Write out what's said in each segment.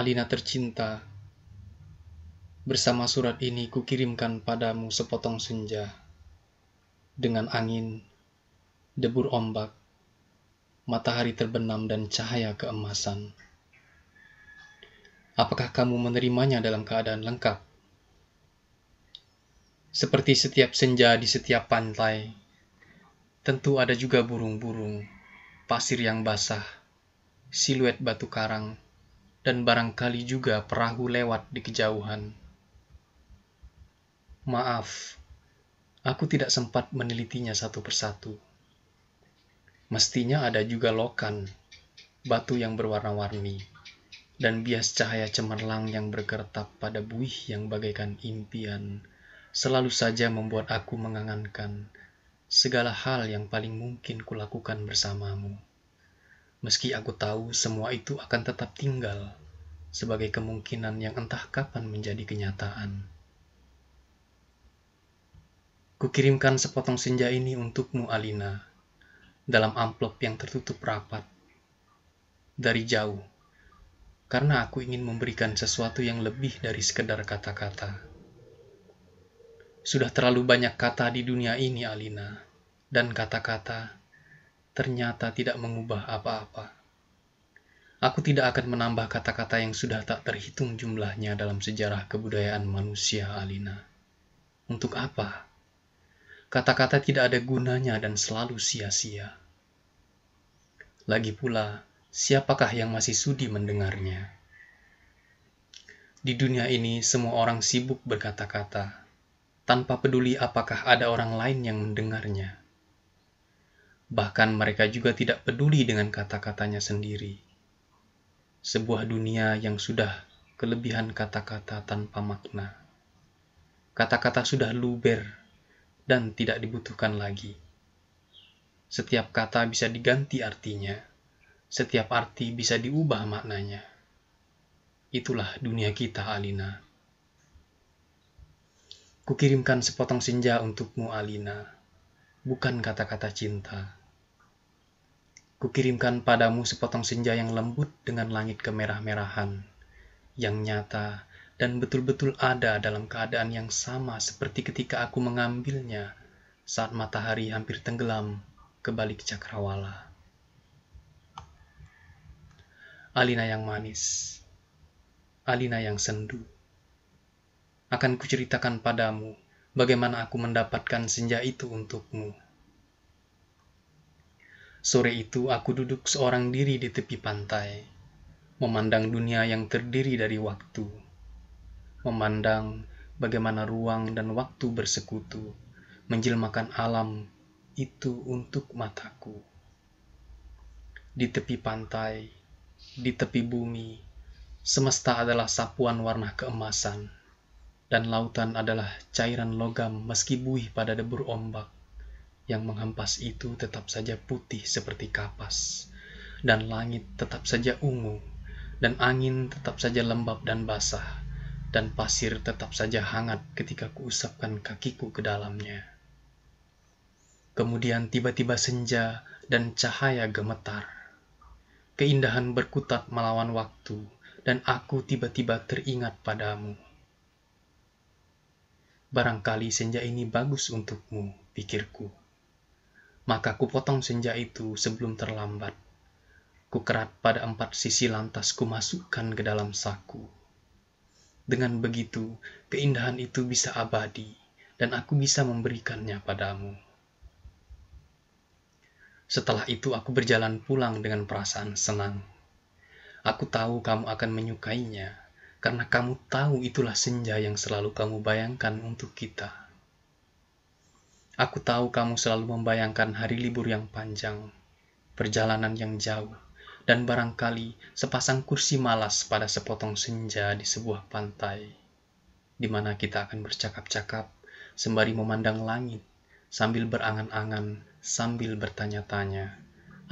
Alina tercinta, bersama surat ini kukirimkan padamu sepotong senja, dengan angin, debur ombak, matahari terbenam dan cahaya keemasan. Apakah kamu menerimanya dalam keadaan lengkap? Seperti setiap senja di setiap pantai, tentu ada juga burung-burung, pasir yang basah, siluet batu karang, dan barangkali juga perahu lewat di kejauhan. Maaf, aku tidak sempat menelitinya satu persatu. Mestinya ada juga lokan, batu yang berwarna-warni, dan bias cahaya cemerlang yang berkertap pada buih yang bagaikan impian, selalu saja membuat aku mengangankan segala hal yang paling mungkin kulakukan bersamamu. Meski aku tahu semua itu akan tetap tinggal sebagai kemungkinan yang entah kapan menjadi kenyataan. Kukirimkan sepotong senja ini untukmu, Alina, dalam amplop yang tertutup rapat. Dari jauh, karena aku ingin memberikan sesuatu yang lebih dari sekedar kata-kata. Sudah terlalu banyak kata di dunia ini, Alina, dan kata-kata ternyata tidak mengubah apa-apa. Aku tidak akan menambah kata-kata yang sudah tak terhitung jumlahnya dalam sejarah kebudayaan manusia, Alina. Untuk apa? Kata-kata tidak ada gunanya dan selalu sia-sia. Lagi pula, siapakah yang masih sudi mendengarnya? Di dunia ini, semua orang sibuk berkata-kata, tanpa peduli apakah ada orang lain yang mendengarnya. Bahkan mereka juga tidak peduli dengan kata-katanya sendiri. Sebuah dunia yang sudah kelebihan kata-kata tanpa makna. Kata-kata sudah luber dan tidak dibutuhkan lagi. Setiap kata bisa diganti artinya. Setiap arti bisa diubah maknanya. Itulah dunia kita, Alina. Kukirimkan sepotong senja untukmu, Alina. Bukan kata-kata cinta Kukirimkan padamu sepotong senja yang lembut dengan langit kemerah-merahan, yang nyata dan betul-betul ada dalam keadaan yang sama seperti ketika aku mengambilnya saat matahari hampir tenggelam ke balik cakrawala. Alina yang manis, Alina yang sendu. Akan kuceritakan padamu bagaimana aku mendapatkan senja itu untukmu. Sore itu aku duduk seorang diri di tepi pantai, memandang dunia yang terdiri dari waktu, memandang bagaimana ruang dan waktu bersekutu, menjelmakan alam itu untuk mataku. Di tepi pantai, di tepi bumi, semesta adalah sapuan warna keemasan, dan lautan adalah cairan logam meski buih pada debur ombak yang menghempas itu tetap saja putih seperti kapas, dan langit tetap saja ungu, dan angin tetap saja lembab dan basah, dan pasir tetap saja hangat ketika kuusapkan kakiku ke dalamnya. Kemudian tiba-tiba senja dan cahaya gemetar. Keindahan berkutat melawan waktu, dan aku tiba-tiba teringat padamu. Barangkali senja ini bagus untukmu, pikirku. Maka ku potong senja itu sebelum terlambat. ku kerat pada empat sisi lantas ku masukkan ke dalam saku. Dengan begitu, keindahan itu bisa abadi, dan aku bisa memberikannya padamu. Setelah itu aku berjalan pulang dengan perasaan senang. Aku tahu kamu akan menyukainya, karena kamu tahu itulah senja yang selalu kamu bayangkan untuk kita. Aku tahu kamu selalu membayangkan hari libur yang panjang, perjalanan yang jauh, dan barangkali sepasang kursi malas pada sepotong senja di sebuah pantai, di mana kita akan bercakap-cakap sembari memandang langit, sambil berangan-angan, sambil bertanya-tanya,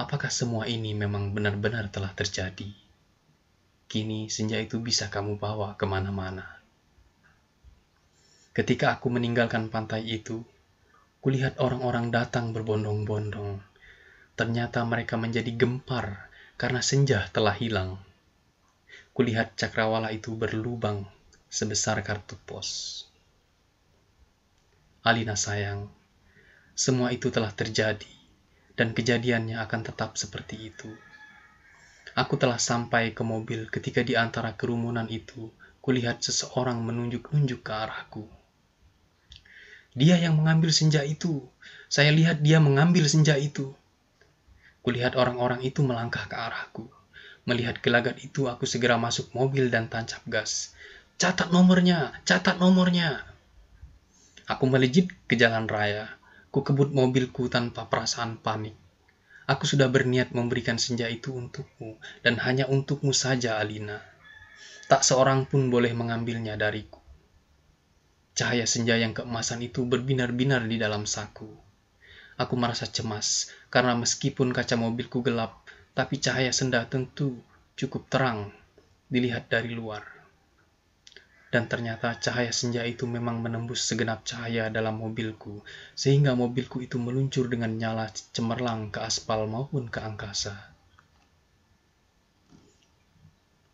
apakah semua ini memang benar-benar telah terjadi? Kini senja itu bisa kamu bawa kemana-mana. Ketika aku meninggalkan pantai itu, Kulihat orang-orang datang berbondong-bondong. Ternyata mereka menjadi gempar karena senja telah hilang. Kulihat cakrawala itu berlubang sebesar kartu pos. Alina sayang, semua itu telah terjadi dan kejadiannya akan tetap seperti itu. Aku telah sampai ke mobil ketika di antara kerumunan itu kulihat seseorang menunjuk-nunjuk ke arahku. Dia yang mengambil senja itu. Saya lihat dia mengambil senja itu. Kulihat orang-orang itu melangkah ke arahku. Melihat gelagat itu, aku segera masuk mobil dan tancap gas. Catat nomornya, catat nomornya. Aku melejit ke jalan raya. Ku kebut mobilku tanpa perasaan panik. Aku sudah berniat memberikan senja itu untukmu, dan hanya untukmu saja, Alina. Tak seorang pun boleh mengambilnya dariku. Cahaya senja yang keemasan itu berbinar-binar di dalam saku. Aku merasa cemas, karena meskipun kaca mobilku gelap, tapi cahaya senda tentu cukup terang dilihat dari luar. Dan ternyata cahaya senja itu memang menembus segenap cahaya dalam mobilku, sehingga mobilku itu meluncur dengan nyala cemerlang ke aspal maupun ke angkasa.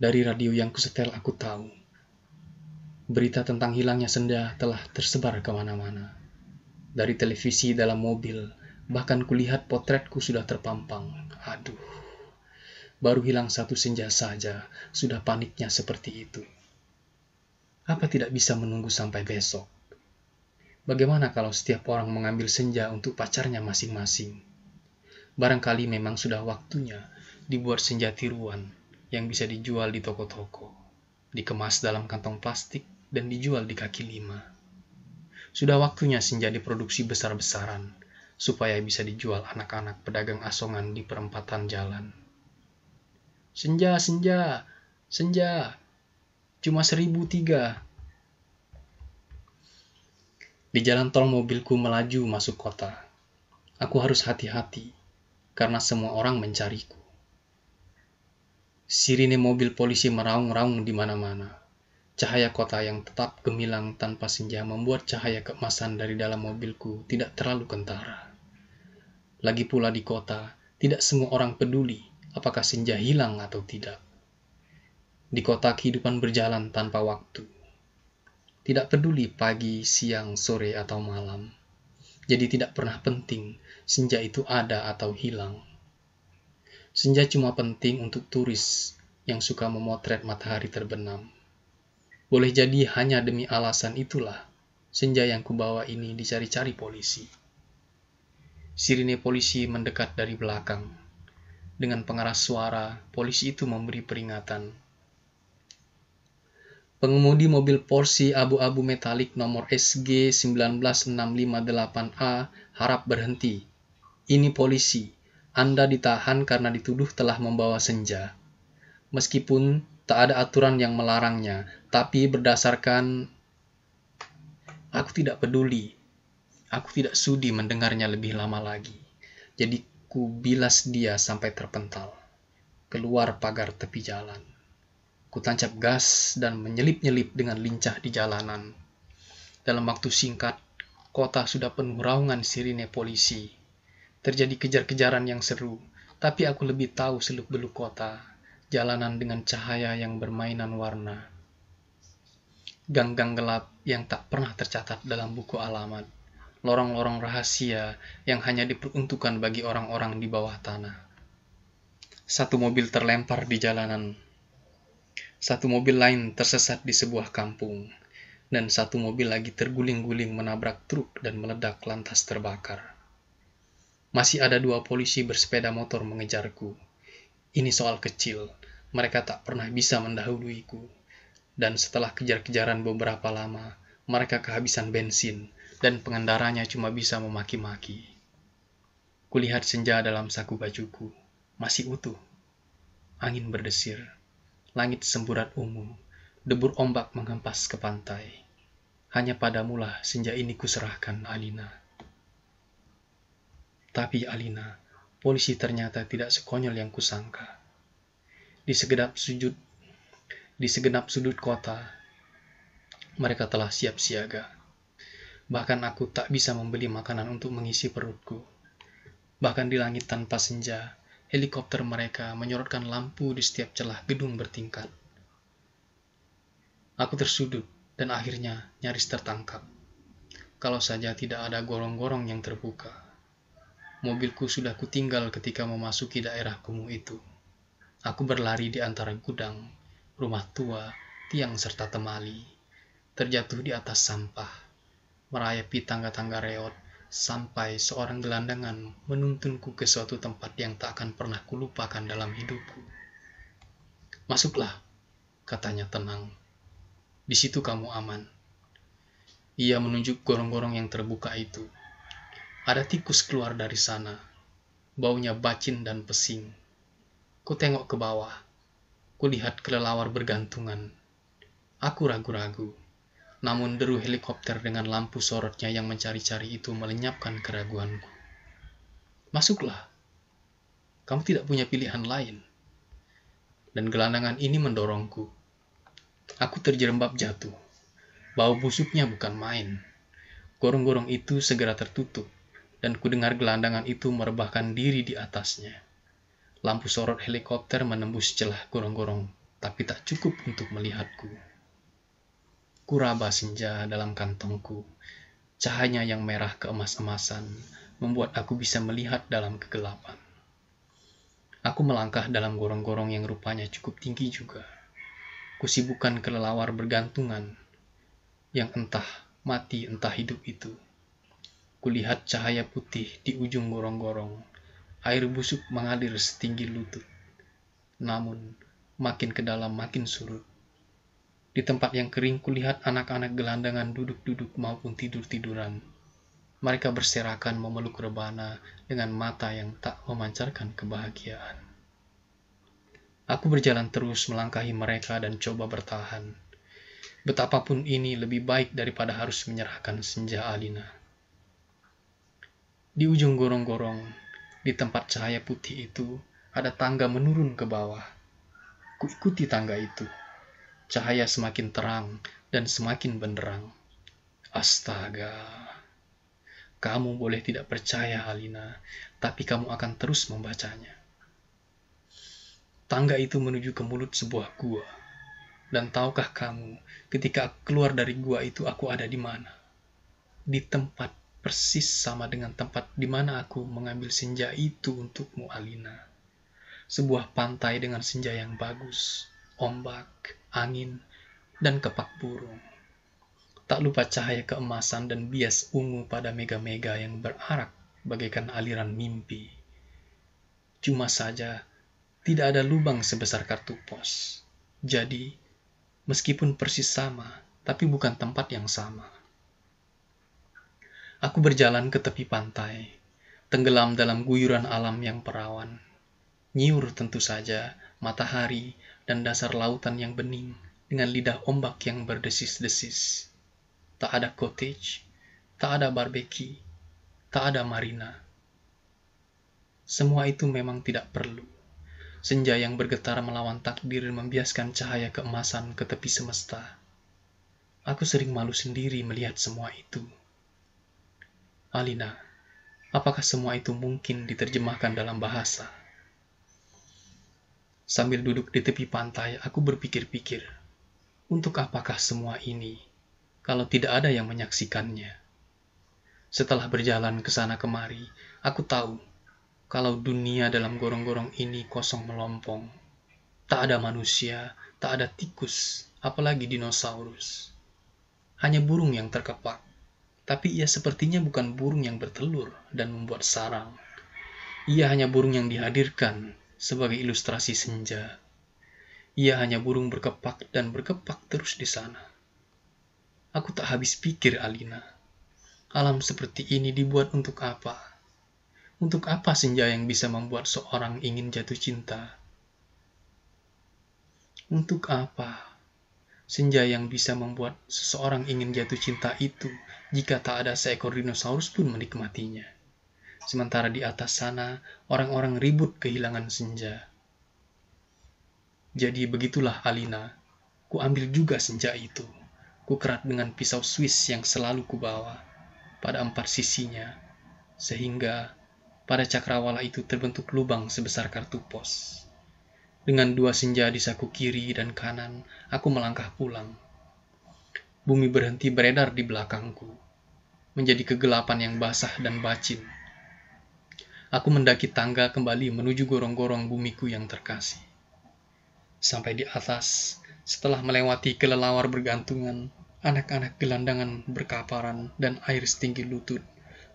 Dari radio yang kusetel aku tahu, Berita tentang hilangnya senda telah tersebar kemana-mana. Dari televisi dalam mobil, bahkan kulihat potretku sudah terpampang. Aduh, baru hilang satu senja saja, sudah paniknya seperti itu. Apa tidak bisa menunggu sampai besok? Bagaimana kalau setiap orang mengambil senja untuk pacarnya masing-masing? Barangkali memang sudah waktunya dibuat senja tiruan yang bisa dijual di toko-toko, dikemas dalam kantong plastik, dan dijual di kaki lima. Sudah waktunya senja diproduksi besar-besaran, supaya bisa dijual anak-anak pedagang asongan di perempatan jalan. Senja, senja, senja, cuma seribu tiga. Di jalan tol mobilku melaju masuk kota. Aku harus hati-hati, karena semua orang mencariku. Sirine mobil polisi meraung-raung di mana-mana. Cahaya kota yang tetap gemilang tanpa senja membuat cahaya keemasan dari dalam mobilku tidak terlalu kentara. Lagi pula di kota, tidak semua orang peduli apakah senja hilang atau tidak. Di kota kehidupan berjalan tanpa waktu. Tidak peduli pagi, siang, sore, atau malam. Jadi tidak pernah penting senja itu ada atau hilang. Senja cuma penting untuk turis yang suka memotret matahari terbenam. Boleh jadi hanya demi alasan itulah senja yang kubawa ini dicari-cari polisi. Sirine polisi mendekat dari belakang. Dengan pengeras suara, polisi itu memberi peringatan. Pengemudi mobil Porsche abu-abu metalik nomor SG 19658A harap berhenti. Ini polisi. Anda ditahan karena dituduh telah membawa senja. Meskipun tak ada aturan yang melarangnya, tapi berdasarkan aku tidak peduli. Aku tidak sudi mendengarnya lebih lama lagi. Jadi ku bilas dia sampai terpental. Keluar pagar tepi jalan. Ku tancap gas dan menyelip-nyelip dengan lincah di jalanan. Dalam waktu singkat, kota sudah penuh raungan sirine polisi. Terjadi kejar-kejaran yang seru, tapi aku lebih tahu seluk-beluk kota jalanan dengan cahaya yang bermainan warna, gang-gang gelap yang tak pernah tercatat dalam buku alamat, lorong-lorong rahasia yang hanya diperuntukkan bagi orang-orang di bawah tanah. Satu mobil terlempar di jalanan, satu mobil lain tersesat di sebuah kampung, dan satu mobil lagi terguling-guling menabrak truk dan meledak lantas terbakar. Masih ada dua polisi bersepeda motor mengejarku ini soal kecil, mereka tak pernah bisa mendahuluiku. Dan setelah kejar-kejaran beberapa lama, mereka kehabisan bensin, dan pengendaranya cuma bisa memaki-maki. Kulihat senja dalam saku bajuku, masih utuh. Angin berdesir, langit semburat ungu, debur ombak menghempas ke pantai. Hanya padamulah senja ini kuserahkan, Alina. Tapi Alina, polisi ternyata tidak sekonyol yang kusangka. Di segenap sujud, di segenap sudut kota, mereka telah siap siaga. Bahkan aku tak bisa membeli makanan untuk mengisi perutku. Bahkan di langit tanpa senja, helikopter mereka menyorotkan lampu di setiap celah gedung bertingkat. Aku tersudut dan akhirnya nyaris tertangkap. Kalau saja tidak ada gorong-gorong yang terbuka. Mobilku sudah kutinggal ketika memasuki daerah kumuh itu. Aku berlari di antara gudang, rumah tua, tiang serta temali. Terjatuh di atas sampah, merayapi tangga-tangga reot, sampai seorang gelandangan menuntunku ke suatu tempat yang tak akan pernah kulupakan dalam hidupku. Masuklah, katanya tenang. Di situ kamu aman. Ia menunjuk gorong-gorong yang terbuka itu. Ada tikus keluar dari sana. Baunya bacin dan pesing. Ku tengok ke bawah. Kulihat kelelawar bergantungan. Aku ragu-ragu. Namun deru helikopter dengan lampu sorotnya yang mencari-cari itu melenyapkan keraguanku. Masuklah. Kamu tidak punya pilihan lain. Dan gelandangan ini mendorongku. Aku terjerembab jatuh. Bau busuknya bukan main. Gorong-gorong itu segera tertutup dan kudengar gelandangan itu merebahkan diri di atasnya. Lampu sorot helikopter menembus celah gorong-gorong, tapi tak cukup untuk melihatku. Kuraba senja dalam kantongku. cahayanya yang merah keemas-emasan membuat aku bisa melihat dalam kegelapan. Aku melangkah dalam gorong-gorong yang rupanya cukup tinggi juga. Kusibukan kelelawar bergantungan yang entah mati entah hidup itu. Kulihat cahaya putih di ujung gorong-gorong. Air busuk mengalir setinggi lutut. Namun, makin ke dalam makin surut. Di tempat yang kering kulihat anak-anak gelandangan duduk-duduk maupun tidur-tiduran. Mereka berserakan memeluk rebana dengan mata yang tak memancarkan kebahagiaan. Aku berjalan terus melangkahi mereka dan coba bertahan. Betapapun ini lebih baik daripada harus menyerahkan senja Alina. Di ujung gorong-gorong, di tempat cahaya putih itu, ada tangga menurun ke bawah. Kuikuti tangga itu. Cahaya semakin terang dan semakin benderang. Astaga. Kamu boleh tidak percaya, Alina, tapi kamu akan terus membacanya. Tangga itu menuju ke mulut sebuah gua. Dan tahukah kamu, ketika aku keluar dari gua itu aku ada di mana? Di tempat persis sama dengan tempat di mana aku mengambil senja itu untukmu, Alina. Sebuah pantai dengan senja yang bagus, ombak, angin, dan kepak burung. Tak lupa cahaya keemasan dan bias ungu pada mega-mega yang berarak bagaikan aliran mimpi. Cuma saja, tidak ada lubang sebesar kartu pos. Jadi, meskipun persis sama, tapi bukan tempat yang sama. Aku berjalan ke tepi pantai, tenggelam dalam guyuran alam yang perawan. Nyiur tentu saja matahari dan dasar lautan yang bening dengan lidah ombak yang berdesis-desis. Tak ada cottage, tak ada barbeki, tak ada marina. Semua itu memang tidak perlu. Senja yang bergetar melawan takdir membiaskan cahaya keemasan ke tepi semesta. Aku sering malu sendiri melihat semua itu. Alina, apakah semua itu mungkin diterjemahkan dalam bahasa? Sambil duduk di tepi pantai, aku berpikir-pikir, untuk apakah semua ini kalau tidak ada yang menyaksikannya? Setelah berjalan ke sana kemari, aku tahu kalau dunia dalam gorong-gorong ini kosong melompong. Tak ada manusia, tak ada tikus, apalagi dinosaurus. Hanya burung yang terkepak tapi ia sepertinya bukan burung yang bertelur dan membuat sarang. Ia hanya burung yang dihadirkan sebagai ilustrasi senja. Ia hanya burung berkepak dan berkepak terus di sana. Aku tak habis pikir, Alina. Alam seperti ini dibuat untuk apa? Untuk apa senja yang bisa membuat seorang ingin jatuh cinta? Untuk apa senja yang bisa membuat seseorang ingin jatuh cinta itu? jika tak ada seekor dinosaurus pun menikmatinya. Sementara di atas sana, orang-orang ribut kehilangan senja. Jadi begitulah Alina, ku ambil juga senja itu. Ku kerat dengan pisau Swiss yang selalu kubawa pada empat sisinya, sehingga pada cakrawala itu terbentuk lubang sebesar kartu pos. Dengan dua senja di saku kiri dan kanan, aku melangkah pulang. Bumi berhenti beredar di belakangku menjadi kegelapan yang basah dan bacin. Aku mendaki tangga kembali menuju gorong-gorong bumiku yang terkasih. Sampai di atas, setelah melewati kelelawar bergantungan, anak-anak gelandangan berkaparan, dan air setinggi lutut,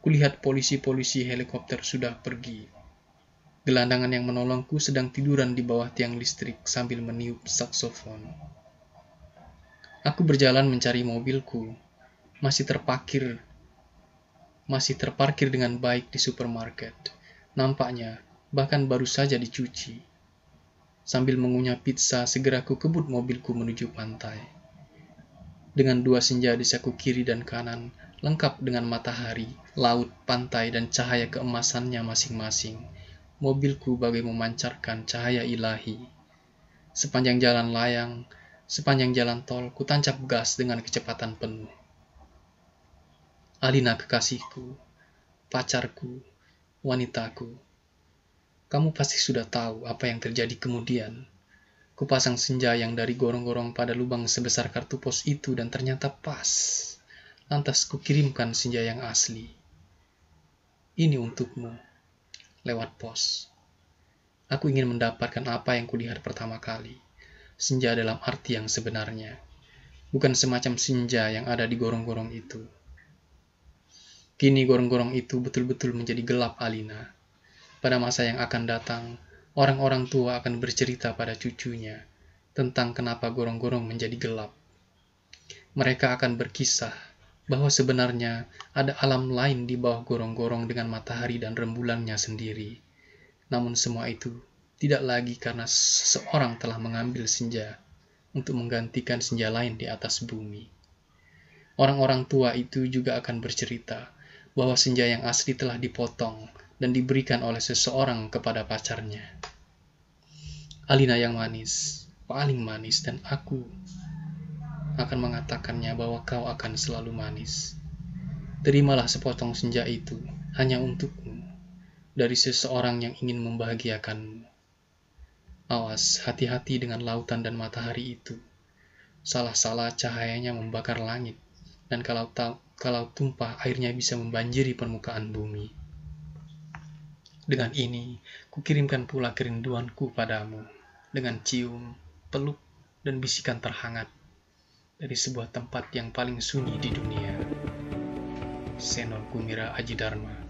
kulihat polisi-polisi helikopter sudah pergi. Gelandangan yang menolongku sedang tiduran di bawah tiang listrik sambil meniup saksofon. Aku berjalan mencari mobilku, masih terpakir masih terparkir dengan baik di supermarket. Nampaknya, bahkan baru saja dicuci. Sambil mengunyah pizza, segera ku kebut mobilku menuju pantai. Dengan dua senja di saku kiri dan kanan, lengkap dengan matahari, laut, pantai, dan cahaya keemasannya masing-masing, mobilku bagai memancarkan cahaya ilahi. Sepanjang jalan layang, sepanjang jalan tol, ku tancap gas dengan kecepatan penuh. Alina kekasihku, pacarku, wanitaku. Kamu pasti sudah tahu apa yang terjadi kemudian. Kupasang senja yang dari gorong-gorong pada lubang sebesar kartu pos itu dan ternyata pas. Lantas kukirimkan senja yang asli. Ini untukmu, lewat pos. Aku ingin mendapatkan apa yang kulihat pertama kali. Senja dalam arti yang sebenarnya. Bukan semacam senja yang ada di gorong-gorong itu. Kini gorong-gorong itu betul-betul menjadi gelap Alina. Pada masa yang akan datang, orang-orang tua akan bercerita pada cucunya tentang kenapa gorong-gorong menjadi gelap. Mereka akan berkisah bahwa sebenarnya ada alam lain di bawah gorong-gorong dengan matahari dan rembulannya sendiri. Namun semua itu tidak lagi karena seseorang telah mengambil senja untuk menggantikan senja lain di atas bumi. Orang-orang tua itu juga akan bercerita bahwa senja yang asli telah dipotong dan diberikan oleh seseorang kepada pacarnya. Alina yang manis, paling manis, dan aku akan mengatakannya bahwa kau akan selalu manis. Terimalah sepotong senja itu hanya untukmu dari seseorang yang ingin membahagiakanmu. Awas, hati-hati dengan lautan dan matahari itu. Salah-salah cahayanya membakar langit, dan kalau tahu kalau tumpah airnya bisa membanjiri permukaan bumi. Dengan ini, kukirimkan pula kerinduanku padamu dengan cium, peluk, dan bisikan terhangat dari sebuah tempat yang paling sunyi di dunia. Senor Mira Aji Dharma